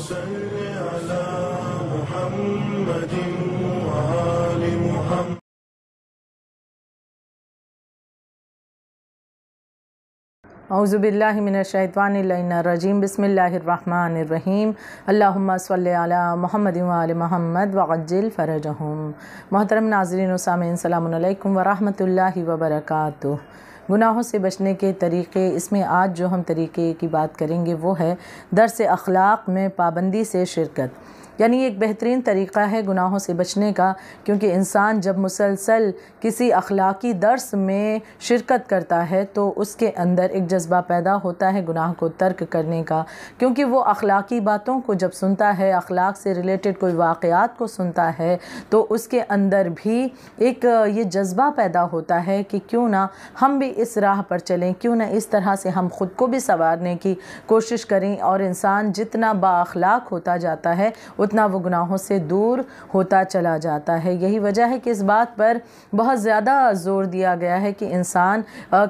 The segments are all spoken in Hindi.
على محمد محمد أعوذ باللہ من الشیطان اللہین الرجیم بسم اللہ الرحمن الرحیم اللہم صلی علی محمد و آل محمد وعجل فرجہم محترم ناظرین و سامعین السلام علیکم ورحمۃ اللہ وبرکاتہ गुनाहों से बचने के तरीक़े इसमें आज जो हम तरीक़े की बात करेंगे वो है दरस अखलाक में पाबंदी से शिरकत यानी एक बेहतरीन तरीक़ा है गुनाहों से बचने का क्योंकि इंसान जब मुसलसल किसी अखलाकी दर्स में शिरकत करता है तो उसके अंदर एक जज्बा पैदा होता है गुनाह को तर्क करने का क्योंकि वो अखलाकी बातों को जब सुनता है अखलाक से रिलेटेड कोई वाक़ात को सुनता है तो उसके अंदर भी एक ये जज्बा पैदा होता है कि क्यों ना हम भी इस राह पर चलें क्यों ना इस तरह से हम ख़ुद को भी संवारने की कोशिश करें और इंसान जितना बाखलाक होता जाता है उतना वो गुनाहों से दूर होता चला जाता है यही वजह है कि इस बात पर बहुत ज़्यादा ज़ोर दिया गया है कि इंसान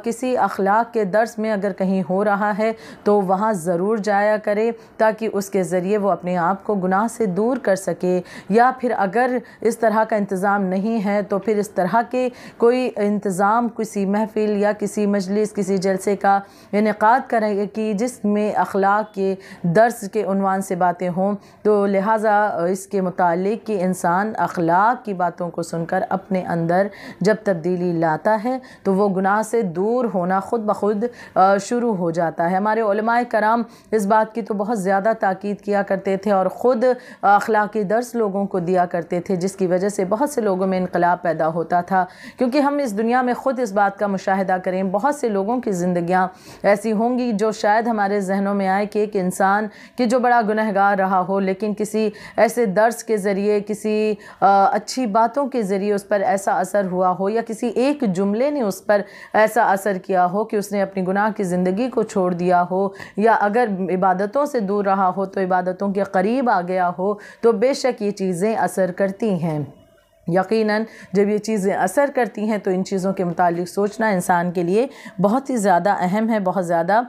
किसी अखलाक के दर्स में अगर कहीं हो रहा है तो वहाँ ज़रूर जाया करे ताकि उसके ज़रिए वो अपने आप को गुनाह से दूर कर सके या फिर अगर इस तरह का इंतज़ाम नहीं है तो फिर इस तरह के कोई इंतज़ाम किसी महफिल या किसी मजलिस किसी जलसे का इनका करें कि जिसमें अखलाक के दर्स के उनवान से बातें हों तो लिहाजा लिहाजा इसके मतलब कि इंसान अखलाक की बातों को सुनकर अपने अंदर जब तब्दीली लाता है तो वह गुनाह से दूर होना ख़ुद ब खुद शुरू हो जाता है हमारे कराम इस बात की तो बहुत ज़्यादा ताक़द किया करते थे और ख़ुद अखलाकी दर्स लोगों को दिया करते थे जिसकी वजह से बहुत से लोगों में इनकलाब पैदा होता था क्योंकि हम इस दुनिया में ख़ुद इस बात का मुशाहिदा करें बहुत से लोगों की ज़िंदियाँ ऐसी होंगी जो शायद हमारे जहनों में आए कि एक इंसान कि जो बड़ा गुनहगार रहा हो लेकिन किसी ऐसे दर्स के ज़रिए किसी अच्छी बातों के ज़रिए उस पर ऐसा असर हुआ हो या किसी एक जुमले ने उस पर ऐसा असर किया हो कि उसने अपनी गुनाह की ज़िंदगी को छोड़ दिया हो या अगर इबादतों से दूर रहा हो तो इबादतों के करीब आ गया हो तो बेशक ये चीज़ें असर करती हैं यकीनन जब ये चीज़ें असर करती हैं तो इन चीज़ों के मुतालिक सोचना इंसान के लिए बहुत ही ज़्यादा अहम है बहुत ज़्यादा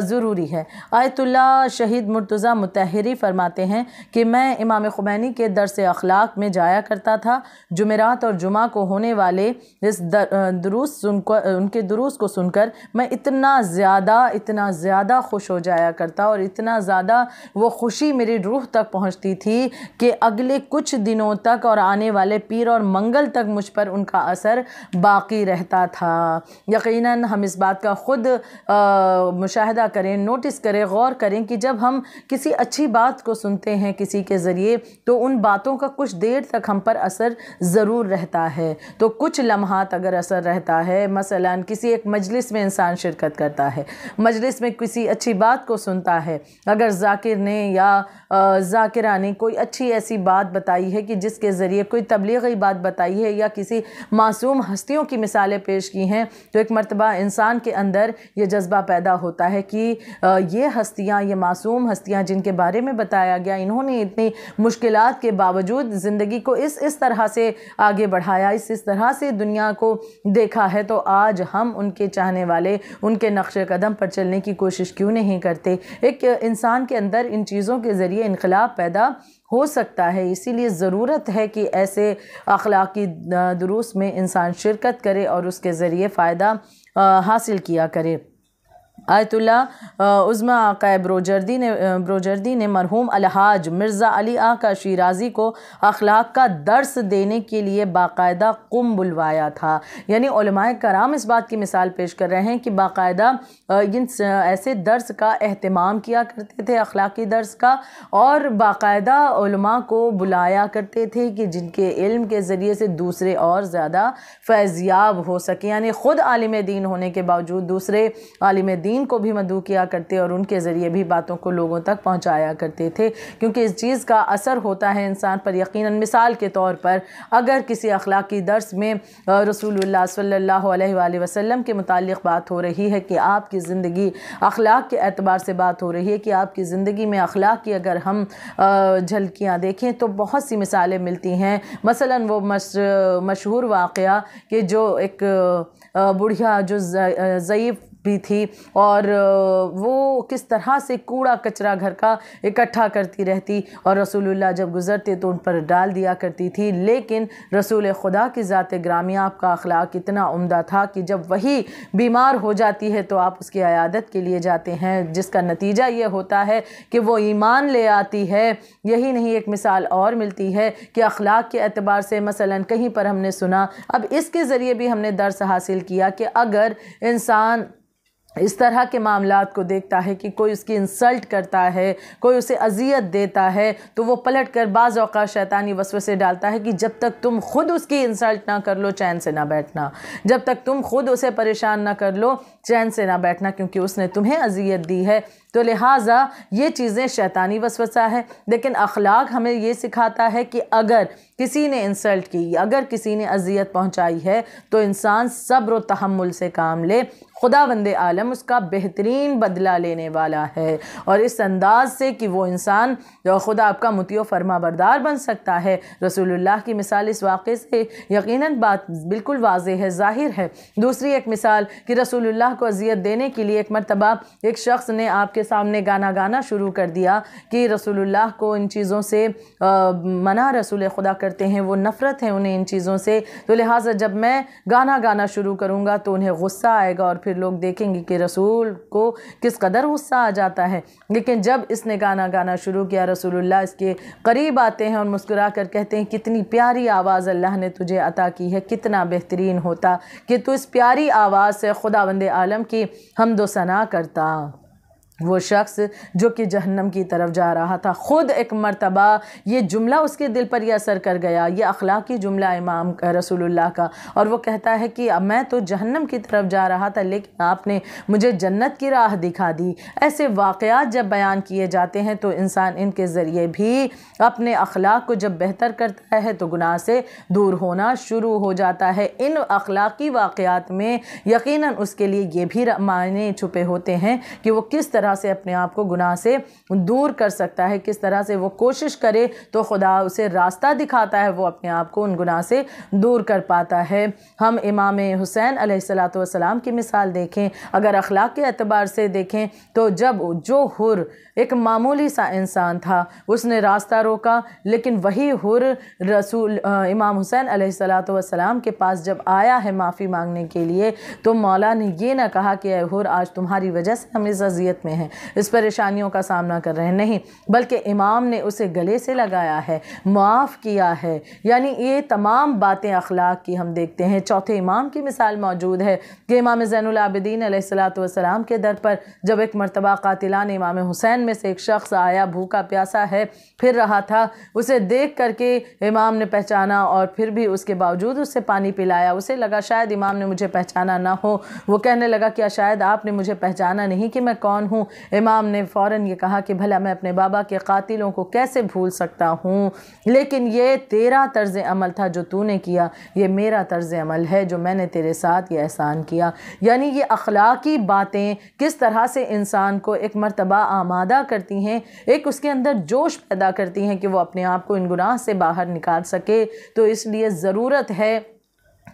ज़रूरी है आयतुल्ला शहीद मुर्तज़ा मुतहरी फरमाते हैं कि मैं इमाम खुमैनी के दरस अखलाक में जाया करता था जुमेरात और जुमा को होने वाले इस दुरुस्त सुनकर उनके दुरुस्त को सुनकर मैं इतना ज़्यादा इतना ज़्यादा खुश हो जाया करता और इतना ज़्यादा वो खुशी मेरी रूह तक पहुँचती थी कि अगले कुछ दिनों तक और आने वाले पी शनिर और मंगल तक मुझ पर उनका असर बाकी रहता था यकीनन हम इस बात का ख़ुद मुशाहदा करें नोटिस करें गौर करें कि जब हम किसी अच्छी बात को सुनते हैं किसी के ज़रिए तो उन बातों का कुछ देर तक हम पर असर ज़रूर रहता है तो कुछ लम्हात अगर असर रहता है मसला किसी एक मजलिस में इंसान शिरकत करता है मजलिस में किसी अच्छी बात को सुनता है अगर जाकिर ने या जाकिरा ने कोई अच्छी ऐसी बात बताई है कि जिसके ज़रिए कोई तबलीगी कोई बात बताई है या किसी मासूम हस्तियों की मिसालें पेश की हैं तो एक मरतबा इंसान के अंदर यह जज्बा पैदा होता है कि ये हस्तियाँ ये मासूम हस्तियाँ जिनके बारे में बताया गया इन्होंने इतनी मुश्किल के बावजूद ज़िंदगी को इस इस तरह से आगे बढ़ाया इस इस तरह से दुनिया को देखा है तो आज हम उनके चाहने वाले उनके नक्श कदम पर चलने की कोशिश क्यों नहीं करते एक इंसान के अंदर इन चीज़ों के ज़रिए इनकलाब पैदा हो सकता है इसीलिए ज़रूरत है कि ऐसे अखलाकी दुरुस्त में इंसान शिरकत करे और उसके ज़रिए फ़ायदा हासिल किया करे आयतुल्ला उज़मा आका ब्रोजर्दी ने ब्रोजर्दी ने मरहूम अलहाज मिर्ज़ा अली आका शिराजी को अखलाक का दर्स देने के लिए बाकायदा कुम बुलवाया था यानी कराम इस बात की मिसाल पेश कर रहे हैं कि बाकायदा इन ऐसे दर्स का अहतमाम किया करते थे अखलाकी दर्स का और बाकायदा को बुलाया करते थे कि जिनके इल्म के ज़रिए से दूसरे और ज़्यादा फैज़याब हो सके यानी ख़ुद आलिम दीन होने के बावजूद दूसरे आलिम दीन दीन को भी मदू किया करते और उनके ज़रिए भी बातों को लोगों तक पहुँचाया करते थे क्योंकि इस चीज़ का असर होता है इंसान पर यकीन मिसाल के तौर पर अगर किसी अखलाकी दर्स में रसूल सल्ला वसम के मतलब बात हो रही है कि आपकी ज़िंदगी अखलाक के अतबार से बात हो रही है कि आपकी ज़िंदगी में अखलाक की अगर हम झलकियाँ देखें तो बहुत सी मिसालें मिलती हैं मसला वो मश, मशहूर वाक़ कि जो एक बुढ़िया जो ज़यीफ़ भी थी और वो किस तरह से कूड़ा कचरा घर का इकट्ठा करती रहती और रसूलुल्लाह जब गुज़रते तो उन पर डाल दिया करती थी लेकिन रसूल खुदा की ज़ात ग्रामी आपका अखलाक इतना उम्दा था कि जब वही बीमार हो जाती है तो आप उसकी अयादत के लिए जाते हैं जिसका नतीजा ये होता है कि वो ईमान ले आती है यही नहीं एक मिसाल और मिलती है कि अखलाक के अतबार से मसलन कहीं पर हमने सुना अब इसके ज़रिए भी हमने दर्स हासिल किया कि अगर इंसान इस तरह के मामला को देखता है कि कोई उसकी इंसल्ट करता है कोई उसे अजियत देता है तो वो पलट कर बाज़ा शैतानी वसव से डालता है कि जब तक तुम खुद उसकी इंसल्ट ना कर लो चैन से ना बैठना जब तक तुम खुद उसे परेशान ना कर लो चैन से ना बैठना क्योंकि उसने तुम्हें अजियत दी है तो लिहाजा ये चीज़ें शैतानी वसवसा है लेकिन अखलाक हमें ये सिखाता है कि अगर किसी ने इंसल्ट की अगर किसी ने अजियत पहुँचाई है तो इंसान सब्र तहमुल से काम ले खुदा वंद आलम उसका बेहतरीन बदला लेने वाला है और इस अंदाज से कि वो इंसान जो खुदा आपका मुती फरमा बरदार बन सकता है रसूलुल्लाह की मिसाल इस वाक़े से यकीनन बात बिल्कुल वाज है ज़ाहिर है दूसरी एक मिसाल कि रसूलुल्लाह को अजियत देने के लिए एक मरतबा एक शख्स ने आपके सामने गाना गाना शुरू कर दिया कि रसूलुल्लाह को इन चीज़ों से आ, मना रसूल खुदा करते हैं वो नफ़रत है उन्हें इन चीज़ों से तो लिहाजा जब मैं गाना गाना शुरू करूँगा तो उन्हें गुस्सा आएगा और फिर फिर लोग देखेंगे कि रसूल को किस कदर गुस्सा आ जाता है लेकिन जब इसने गाना गाना शुरू किया रसूलुल्लाह इसके करीब आते हैं और मुस्कुरा कर कहते हैं कितनी प्यारी आवाज़ अल्लाह ने तुझे अता की है कितना बेहतरीन होता कि तू इस प्यारी आवाज़ से खुदा बंद आलम की हमदोसना करता वो शख्स जो कि जहन्नम की तरफ जा रहा था ख़ुद एक मरतबा ये जुमला उसके दिल पर यह असर कर गया ये अखलाकी जुमला इमाम रसूलुल्लाह का और वो कहता है कि अब मैं तो जहन्नम की तरफ जा रहा था लेकिन आपने मुझे जन्नत की राह दिखा दी ऐसे वाक़ात जब बयान किए जाते हैं तो इंसान इनके ज़रिए भी अपने अखलाक को जब बेहतर करता है तो गुनाह से दूर होना शुरू हो जाता है इन अखलाकी वाक़ात में यकीन उसके लिए ये भी मायने छुपे होते हैं कि वो किस तरह तरह से अपने आप को गुनाह से दूर कर सकता है किस तरह से वो कोशिश करे तो खुदा उसे रास्ता दिखाता है वो अपने आप को उन गुनाह से दूर कर पाता है हम इमाम हुसैन सलाम की मिसाल देखें अगर अखलाक के अतबार से देखें तो जब जो हुर एक मामूली सा इंसान था उसने रास्ता रोका लेकिन वही हुर रसूल आ, इमाम हुसैन सलाम के पास जब आया है माफ़ी मांगने के लिए तो मौला ने यह ना कहा कि हुर आज तुम्हारी वजह से हम इस अजियत में हैं हैं इस परेशानियों का सामना कर रहे हैं नहीं बल्कि इमाम ने उसे गले से लगाया है माफ़ किया है यानी ये तमाम बातें अखलाक की हम देखते हैं चौथे इमाम की मिसाल मौजूद है कि इमाम ज़ैनआबदीन सलाम के दर पर जब एक मरतबा कातिलान इमाम हुसैन में से एक शख्स आया भूखा प्यासा है फिर रहा था उसे देख करके इमाम ने पहचाना और फिर भी उसके बावजूद उससे पानी पिलाया उसे लगा शायद इमाम ने मुझे पहचाना ना हो वो कहने लगा क्या शायद आपने मुझे पहचाना नहीं कि मैं कौन हूँ हूँ इमाम ने फ़ौर ये कहा कि भला मैं अपने बाबा के कातिलों को कैसे भूल सकता हूँ लेकिन ये तेरा तर्ज अमल था जो तूने किया ये मेरा तर्ज अमल है जो मैंने तेरे साथ ये एहसान किया यानी ये अखलाकी बातें किस तरह से इंसान को एक मरतबा आमादा करती हैं एक उसके अंदर जोश पैदा करती हैं कि वह अपने आप को इन गुनाह से बाहर निकाल सके तो इसलिए ज़रूरत है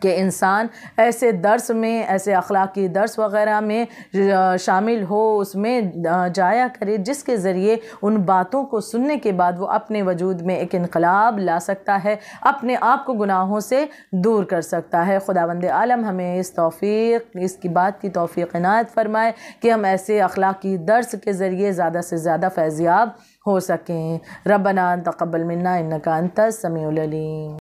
कि इंसान ऐसे दर्स में ऐसे अखलाकी दर्स वगैरह में शामिल हो उसमें जाया करे जिसके ज़रिए उन बातों को सुनने के बाद वो अपने वजूद में एक इनकलाब ला सकता है अपने आप को गुनाहों से दूर कर सकता है खुदावंद आलम हमें इस तोफ़ी इसकी बात की तोफ़ी इनायत फरमाए कि हम ऐसे अखलाकी दर्स के ज़रिए ज़्यादा से ज़्यादा फैज़ियाब हो सकें रबना तकबल मन्ना इनका अंतर समीम